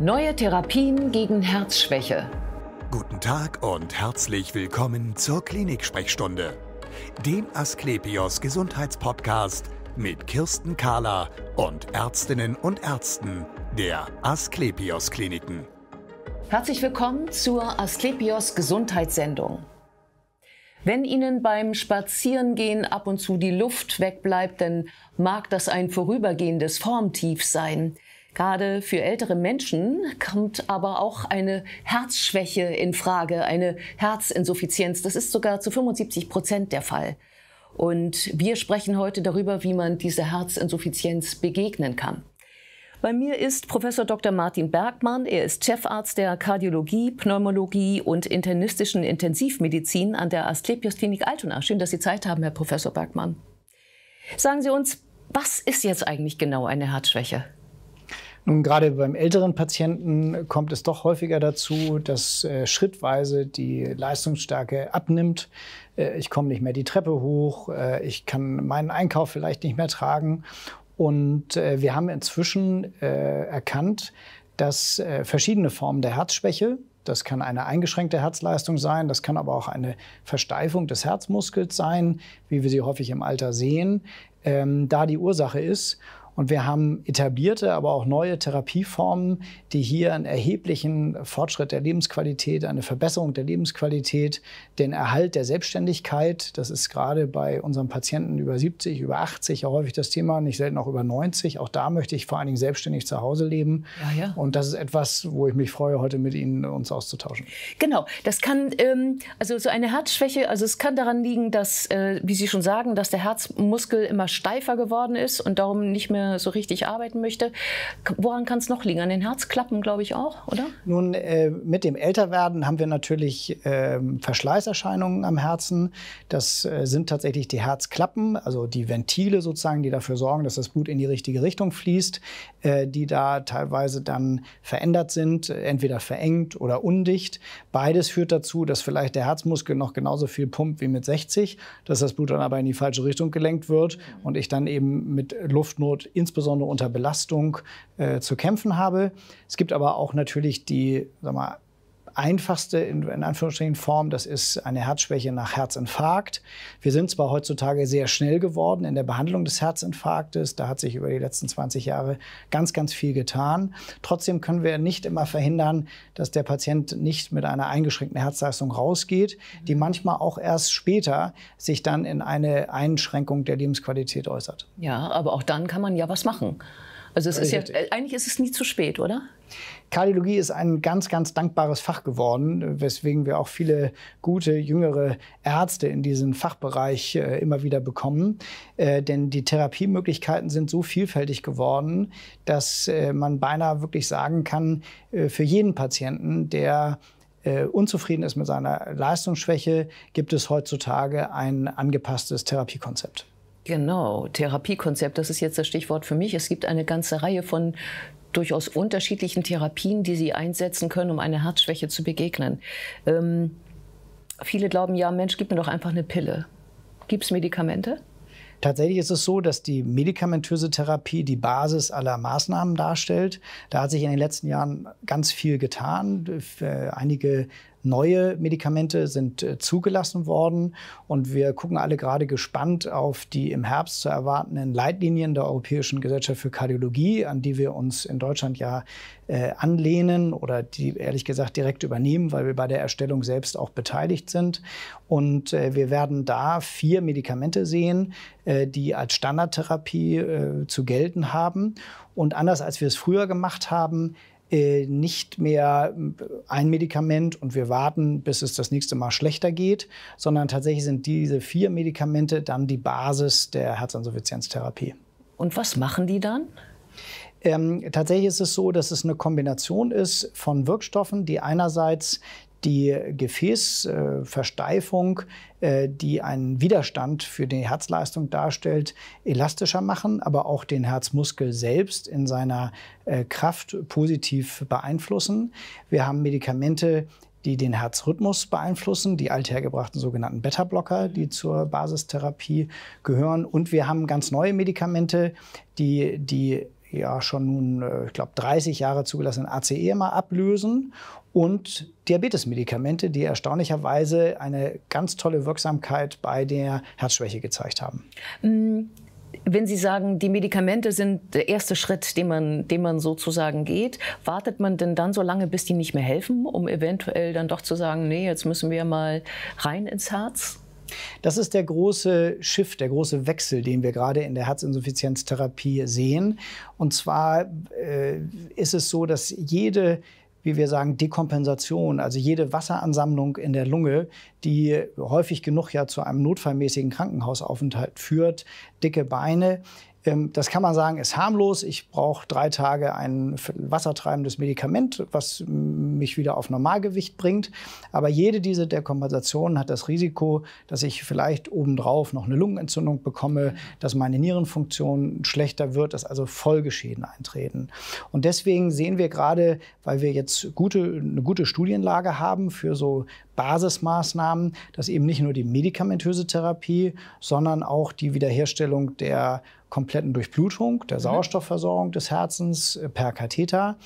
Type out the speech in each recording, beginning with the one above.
Neue Therapien gegen Herzschwäche. Guten Tag und herzlich willkommen zur Klinik-Sprechstunde, dem Asklepios Gesundheitspodcast mit Kirsten Kahler und Ärztinnen und Ärzten der Asklepios Kliniken. Herzlich willkommen zur Asklepios Gesundheitssendung. Wenn Ihnen beim Spazierengehen ab und zu die Luft wegbleibt, dann mag das ein vorübergehendes Formtief sein. Gerade für ältere Menschen kommt aber auch eine Herzschwäche in Frage, eine Herzinsuffizienz. Das ist sogar zu 75 Prozent der Fall. Und wir sprechen heute darüber, wie man dieser Herzinsuffizienz begegnen kann. Bei mir ist Professor Dr. Martin Bergmann. Er ist Chefarzt der Kardiologie, Pneumologie und internistischen Intensivmedizin an der Asklepios Klinik Altona. Schön, dass Sie Zeit haben, Herr Professor Bergmann. Sagen Sie uns, was ist jetzt eigentlich genau eine Herzschwäche? Nun, gerade beim älteren Patienten kommt es doch häufiger dazu, dass äh, schrittweise die Leistungsstärke abnimmt. Äh, ich komme nicht mehr die Treppe hoch, äh, ich kann meinen Einkauf vielleicht nicht mehr tragen. Und äh, wir haben inzwischen äh, erkannt, dass äh, verschiedene Formen der Herzschwäche, das kann eine eingeschränkte Herzleistung sein, das kann aber auch eine Versteifung des Herzmuskels sein, wie wir sie häufig im Alter sehen, ähm, da die Ursache ist. Und wir haben etablierte, aber auch neue Therapieformen, die hier einen erheblichen Fortschritt der Lebensqualität, eine Verbesserung der Lebensqualität, den Erhalt der Selbstständigkeit, das ist gerade bei unseren Patienten über 70, über 80 auch häufig das Thema, nicht selten auch über 90. Auch da möchte ich vor allen Dingen selbstständig zu Hause leben. Ja, ja. Und das ist etwas, wo ich mich freue, heute mit Ihnen uns auszutauschen. Genau, das kann, ähm, also so eine Herzschwäche, also es kann daran liegen, dass, äh, wie Sie schon sagen, dass der Herzmuskel immer steifer geworden ist und darum nicht mehr so richtig arbeiten möchte. Woran kann es noch liegen? An den Herzklappen, glaube ich, auch, oder? Nun, äh, mit dem Älterwerden haben wir natürlich äh, Verschleißerscheinungen am Herzen. Das äh, sind tatsächlich die Herzklappen, also die Ventile sozusagen, die dafür sorgen, dass das Blut in die richtige Richtung fließt, äh, die da teilweise dann verändert sind, entweder verengt oder undicht. Beides führt dazu, dass vielleicht der Herzmuskel noch genauso viel pumpt wie mit 60, dass das Blut dann aber in die falsche Richtung gelenkt wird mhm. und ich dann eben mit Luftnot insbesondere unter Belastung äh, zu kämpfen habe. Es gibt aber auch natürlich die sag mal, einfachste in, in Anführungsstrichen Form, das ist eine Herzschwäche nach Herzinfarkt. Wir sind zwar heutzutage sehr schnell geworden in der Behandlung des Herzinfarktes, da hat sich über die letzten 20 Jahre ganz, ganz viel getan. Trotzdem können wir nicht immer verhindern, dass der Patient nicht mit einer eingeschränkten Herzleistung rausgeht, die mhm. manchmal auch erst später sich dann in eine Einschränkung der Lebensqualität äußert. Ja, aber auch dann kann man ja was machen. Also es ist ja, äh, eigentlich ist es nie zu spät, oder? Kardiologie ist ein ganz, ganz dankbares Fach geworden, weswegen wir auch viele gute, jüngere Ärzte in diesen Fachbereich äh, immer wieder bekommen. Äh, denn die Therapiemöglichkeiten sind so vielfältig geworden, dass äh, man beinahe wirklich sagen kann, äh, für jeden Patienten, der äh, unzufrieden ist mit seiner Leistungsschwäche, gibt es heutzutage ein angepasstes Therapiekonzept. Genau, Therapiekonzept, das ist jetzt das Stichwort für mich. Es gibt eine ganze Reihe von durchaus unterschiedlichen Therapien, die Sie einsetzen können, um einer Herzschwäche zu begegnen. Ähm, viele glauben, ja Mensch, gib mir doch einfach eine Pille. Gibt es Medikamente? Tatsächlich ist es so, dass die medikamentöse Therapie die Basis aller Maßnahmen darstellt. Da hat sich in den letzten Jahren ganz viel getan. Äh, einige neue Medikamente sind äh, zugelassen worden. Und wir gucken alle gerade gespannt auf die im Herbst zu erwartenden Leitlinien der Europäischen Gesellschaft für Kardiologie, an die wir uns in Deutschland ja äh, anlehnen oder die ehrlich gesagt direkt übernehmen, weil wir bei der Erstellung selbst auch beteiligt sind. Und äh, wir werden da vier Medikamente sehen, die als Standardtherapie zu gelten haben. Und anders als wir es früher gemacht haben, äh, nicht mehr äh, ein Medikament und wir warten, bis es das nächste Mal schlechter geht, sondern tatsächlich sind diese vier Medikamente dann die Basis der Herzinsuffizienztherapie. Und was machen die dann? Ähm, tatsächlich ist es so, dass es eine Kombination ist von Wirkstoffen, die einerseits die Gefäßversteifung, äh, die einen Widerstand für die Herzleistung darstellt, elastischer machen, aber auch den Herzmuskel selbst in seiner äh, Kraft positiv beeinflussen. Wir haben Medikamente, die den Herzrhythmus beeinflussen, die althergebrachten sogenannten Beta-Blocker, die zur Basistherapie gehören. Und wir haben ganz neue Medikamente, die die ja schon nun, äh, ich glaube, 30 Jahre zugelassenen ACE mal ablösen und Diabetesmedikamente, die erstaunlicherweise eine ganz tolle Wirksamkeit bei der Herzschwäche gezeigt haben. Mm, wenn Sie sagen, die Medikamente sind der erste Schritt, den man, den man sozusagen geht, wartet man denn dann so lange, bis die nicht mehr helfen, um eventuell dann doch zu sagen, nee, jetzt müssen wir mal rein ins Herz? Das ist der große Shift, der große Wechsel, den wir gerade in der Herzinsuffizienztherapie sehen. Und zwar äh, ist es so, dass jede wie wir sagen, Dekompensation, also jede Wasseransammlung in der Lunge, die häufig genug ja zu einem notfallmäßigen Krankenhausaufenthalt führt, dicke Beine, ähm, das kann man sagen, ist harmlos. Ich brauche drei Tage ein wassertreibendes Medikament, was mich wieder auf Normalgewicht bringt. Aber jede dieser der Kompensationen hat das Risiko, dass ich vielleicht obendrauf noch eine Lungenentzündung bekomme, dass meine Nierenfunktion schlechter wird, dass also Folgeschäden eintreten. Und deswegen sehen wir gerade, weil wir jetzt gute, eine gute Studienlage haben für so Basismaßnahmen, dass eben nicht nur die medikamentöse Therapie, sondern auch die Wiederherstellung der kompletten Durchblutung, der mhm. Sauerstoffversorgung des Herzens äh, per Katheter,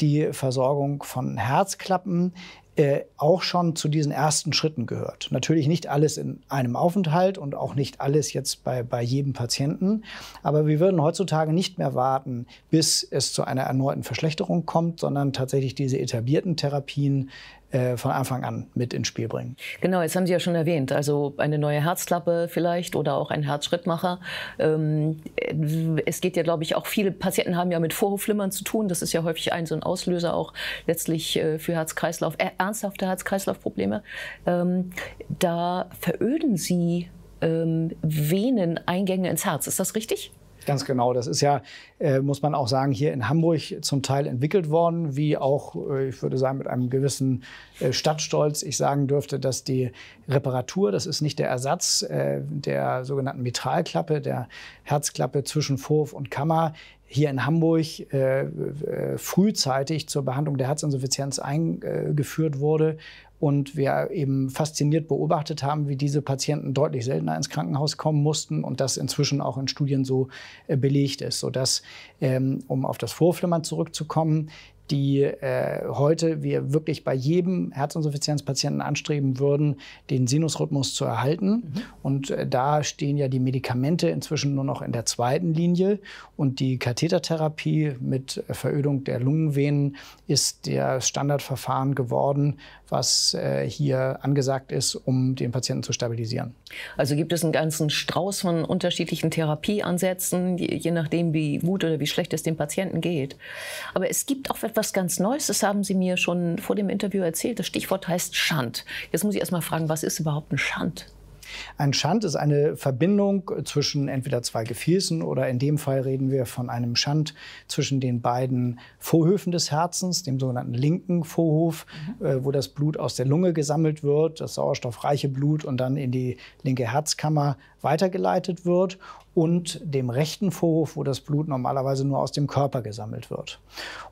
die Versorgung von Herzklappen, äh, auch schon zu diesen ersten Schritten gehört. Natürlich nicht alles in einem Aufenthalt und auch nicht alles jetzt bei, bei jedem Patienten. Aber wir würden heutzutage nicht mehr warten, bis es zu einer erneuten Verschlechterung kommt, sondern tatsächlich diese etablierten Therapien äh, von Anfang an mit ins Spiel bringen. Genau, jetzt haben Sie ja schon erwähnt, also eine neue Herzklappe vielleicht oder auch ein Herzschrittmacher. Ähm, es geht ja, glaube ich, auch viele Patienten haben ja mit Vorhofflimmern zu tun. Das ist ja häufig ein so ein Auslöser auch letztlich äh, für Herz-Kreislauf, äh, ernsthafte Herz-Kreislauf-Probleme. Ähm, da veröden Sie ähm, Veneneingänge ins Herz. Ist das richtig? Ganz genau. Das ist ja, äh, muss man auch sagen, hier in Hamburg zum Teil entwickelt worden, wie auch, äh, ich würde sagen, mit einem gewissen äh, Stadtstolz ich sagen dürfte, dass die Reparatur, das ist nicht der Ersatz äh, der sogenannten Mitralklappe, der Herzklappe zwischen Vorhof und Kammer, hier in Hamburg äh, äh, frühzeitig zur Behandlung der Herzinsuffizienz eingeführt wurde und wir eben fasziniert beobachtet haben, wie diese Patienten deutlich seltener ins Krankenhaus kommen mussten und das inzwischen auch in Studien so äh, belegt ist, sodass, ähm, um auf das Vorflimmern zurückzukommen, die äh, heute wir wirklich bei jedem Herzinsuffizienzpatienten anstreben würden, den Sinusrhythmus zu erhalten. Mhm. Und äh, da stehen ja die Medikamente inzwischen nur noch in der zweiten Linie. Und die Kathetertherapie mit Verödung der Lungenvenen ist der Standardverfahren geworden, was äh, hier angesagt ist, um den Patienten zu stabilisieren. Also gibt es einen ganzen Strauß von unterschiedlichen Therapieansätzen, je, je nachdem, wie gut oder wie schlecht es dem Patienten geht. Aber es gibt auch etwas, was ganz Neues, das haben Sie mir schon vor dem Interview erzählt. Das Stichwort heißt Schand. Jetzt muss ich erst mal fragen, was ist überhaupt ein Schand? Ein Schand ist eine Verbindung zwischen entweder zwei Gefäßen oder in dem Fall reden wir von einem Schand zwischen den beiden Vorhöfen des Herzens, dem sogenannten linken Vorhof, mhm. Äh, wo das Blut aus der Lunge gesammelt wird, das sauerstoffreiche Blut und dann in die linke Herzkammer weitergeleitet wird und dem rechten Vorhof, wo das Blut normalerweise nur aus dem Körper gesammelt wird.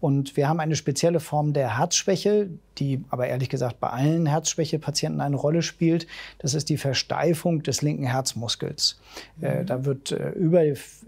Und wir haben eine spezielle Form der Herzschwäche, die aber ehrlich gesagt bei allen Herzschwächepatienten eine Rolle spielt. Das ist die Versteifung des linken Herzmuskels. Äh, mhm. Äh, da wird äh, über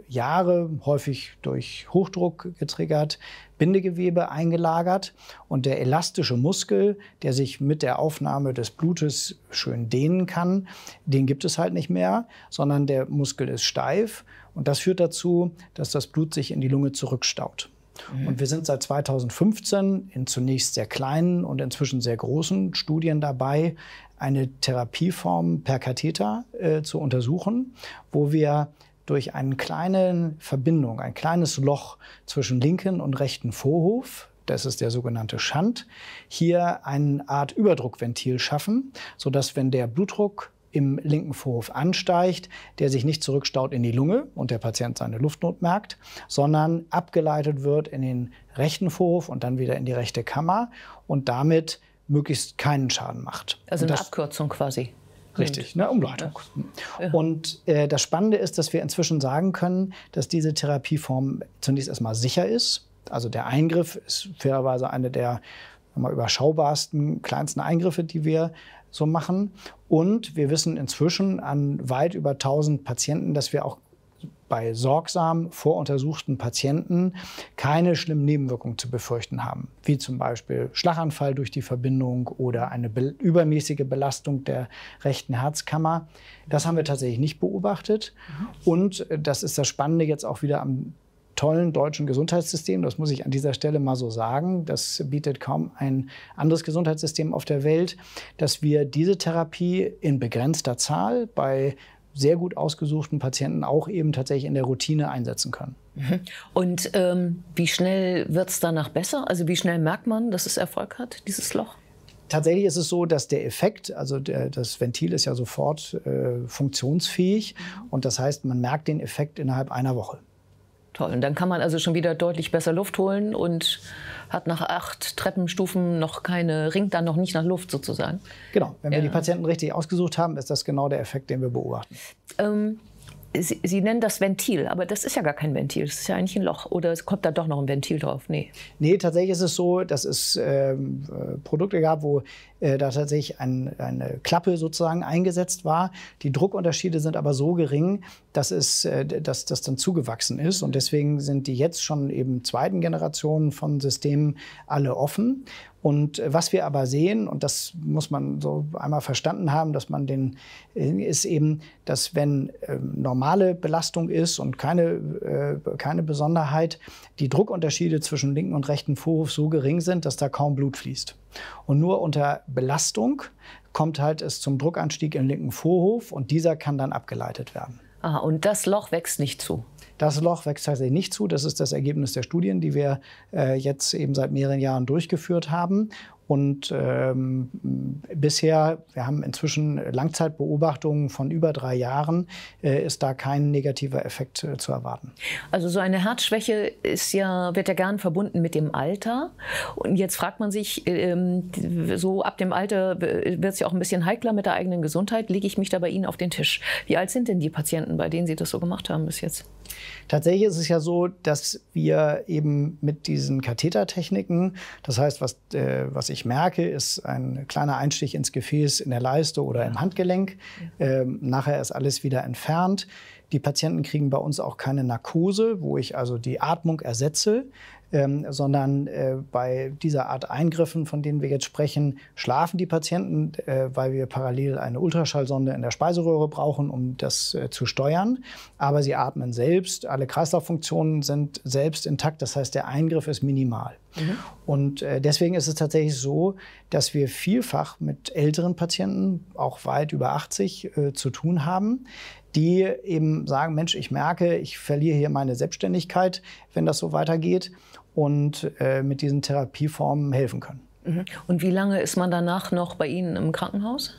Jahre häufig durch Hochdruck getriggert, Bindegewebe eingelagert und der elastische Muskel, der sich mit der Aufnahme des Blutes schön dehnen kann, den gibt es halt nicht mehr, sondern der Muskel ist steif und das führt dazu, dass das Blut sich in die Lunge zurückstaut. Mhm. Und wir sind seit 2015 in zunächst sehr kleinen und inzwischen sehr großen Studien dabei, eine Therapieform per Katheter äh, zu untersuchen, wo wir durch eine kleine Verbindung, ein kleines Loch zwischen linken und rechten Vorhof, das ist der sogenannte Schand, hier eine Art Überdruckventil schaffen, sodass wenn der Blutdruck im linken Vorhof ansteigt, der sich nicht zurückstaut in die Lunge und der Patient seine Luftnot merkt, sondern abgeleitet wird in den rechten Vorhof und dann wieder in die rechte Kammer und damit möglichst keinen Schaden macht. Also eine Abkürzung quasi. Richtig, eine Umleitung. Ja. Und äh, das Spannende ist, dass wir inzwischen sagen können, dass diese Therapieform zunächst erstmal sicher ist. Also der Eingriff ist fairerweise eine der mal, überschaubarsten, kleinsten Eingriffe, die wir so machen. Und wir wissen inzwischen an weit über 1000 Patienten, dass wir auch bei sorgsam voruntersuchten Patienten keine schlimmen Nebenwirkungen zu befürchten haben, wie zum Beispiel Schlaganfall durch die Verbindung oder eine be übermäßige Belastung der rechten Herzkammer. Das haben wir tatsächlich nicht beobachtet. Mhm. Und äh, das ist das Spannende jetzt auch wieder am tollen deutschen Gesundheitssystem. Das muss ich an dieser Stelle mal so sagen. Das bietet kaum ein anderes Gesundheitssystem auf der Welt, dass wir diese Therapie in begrenzter Zahl bei sehr gut ausgesuchten Patienten auch eben tatsächlich in der Routine einsetzen können. Mhm. Und ähm, wie schnell wird es danach besser? Also wie schnell merkt man, dass es Erfolg hat, dieses Loch? Tatsächlich ist es so, dass der Effekt, also der, das Ventil ist ja sofort äh, funktionsfähig mhm. und das heißt, man merkt den Effekt innerhalb einer Woche. Toll. Und dann kann man also schon wieder deutlich besser Luft holen und hat nach acht Treppenstufen noch keine, ringt dann noch nicht nach Luft sozusagen. Genau. Wenn wir ja. die Patienten richtig ausgesucht haben, ist das genau der Effekt, den wir beobachten. Ähm Sie, Sie, nennen das Ventil, aber das ist ja gar kein Ventil, das ist ja eigentlich ein Loch. Oder es kommt da doch noch ein Ventil drauf? Nee. Nee, tatsächlich ist es so, dass es ähm, Produkte gab, wo äh, da tatsächlich ein, eine Klappe sozusagen eingesetzt war. Die Druckunterschiede sind aber so gering, dass, es, äh, dass das dann zugewachsen ist. Und deswegen sind die jetzt schon eben zweiten Generationen von Systemen alle offen. Und was wir aber sehen, und das muss man so einmal verstanden haben, dass man den, äh, ist eben, dass wenn äh, normale Belastung ist und keine, äh, keine Besonderheit, die Druckunterschiede zwischen linken und rechten Vorhof so gering sind, dass da kaum Blut fließt. Und nur unter Belastung kommt halt es zum Druckanstieg im linken Vorhof und dieser kann dann abgeleitet werden. Ah, und das Loch wächst nicht zu. Das Loch wächst tatsächlich nicht zu. Das ist das Ergebnis der Studien, die wir äh, jetzt eben seit mehreren Jahren durchgeführt haben. Und ähm, bisher, wir haben inzwischen Langzeitbeobachtungen von über drei Jahren, äh, ist da kein negativer Effekt äh, zu erwarten. Also so eine Herzschwäche ist ja, wird ja gern verbunden mit dem Alter. Und jetzt fragt man sich, ähm, so ab dem Alter äh, wird es ja auch ein bisschen heikler mit der eigenen Gesundheit. Lege ich mich da bei Ihnen auf den Tisch? Wie alt sind denn die Patienten, bei denen Sie das so gemacht haben bis jetzt? Tatsächlich ist es ja so, dass wir eben mit diesen Kathetertechniken, das heißt, was, äh, was ich merke, ist ein kleiner Einstich ins Gefäß in der Leiste oder im Handgelenk. Ähm, nachher ist alles wieder entfernt. Die Patienten kriegen bei uns auch keine Narkose, wo ich also die Atmung ersetze ähm, sondern äh, bei dieser Art Eingriffen, von denen wir jetzt sprechen, schlafen die Patienten, äh, weil wir parallel eine Ultraschallsonde in der Speiseröhre brauchen, um das äh, zu steuern. Aber sie atmen selbst, alle Kreislauffunktionen sind selbst intakt, das heißt, der Eingriff ist minimal. Mhm. Und äh, deswegen ist es tatsächlich so, dass wir vielfach mit älteren Patienten, auch weit über 80, äh, zu tun haben, die eben sagen, Mensch, ich merke, ich verliere hier meine Selbstständigkeit, wenn das so weitergeht und äh, mit diesen Therapieformen helfen können. Mhm. Und wie lange ist man danach noch bei Ihnen im Krankenhaus?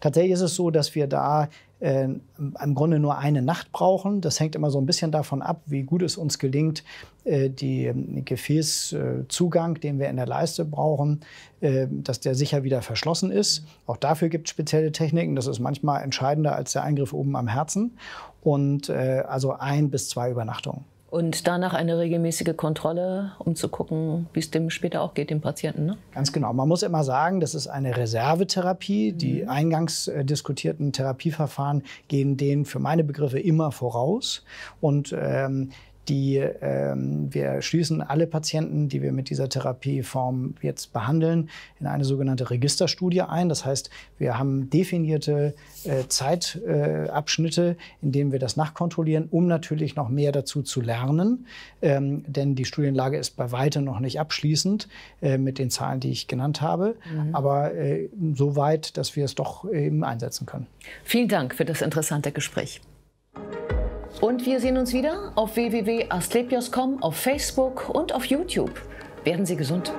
Tatsächlich ist es so, dass wir da äh, im Grunde nur eine Nacht brauchen. Das hängt immer so ein bisschen davon ab, wie gut es uns gelingt, äh, den ähm, Gefäßzugang, äh, den wir in der Leiste brauchen, äh, dass der sicher wieder verschlossen ist. Auch dafür gibt es spezielle Techniken. Das ist manchmal entscheidender als der Eingriff oben am Herzen. Und äh, also ein bis zwei Übernachtungen. Und danach eine regelmäßige Kontrolle, um zu gucken, wie es dem später auch geht, dem Patienten. Ne? Ganz genau. Man muss immer sagen, das ist eine Reservetherapie. Mhm. Die eingangs äh, diskutierten Therapieverfahren gehen denen für meine Begriffe immer voraus. Und ähm, die ähm, wir schließen alle Patienten, die wir mit dieser Therapieform jetzt behandeln, in eine sogenannte Registerstudie ein. Das heißt, wir haben definierte äh, Zeitabschnitte, äh, in denen wir das nachkontrollieren, um natürlich noch mehr dazu zu lernen. Ähm, denn die Studienlage ist bei weitem noch nicht abschließend äh, mit den Zahlen, die ich genannt habe, mhm. aber äh, so weit, dass wir es doch eben äh, einsetzen können. Vielen Dank für das interessante Gespräch. Und wir sehen uns wieder auf www.asklepios.com, auf Facebook und auf YouTube. Werden Sie gesund.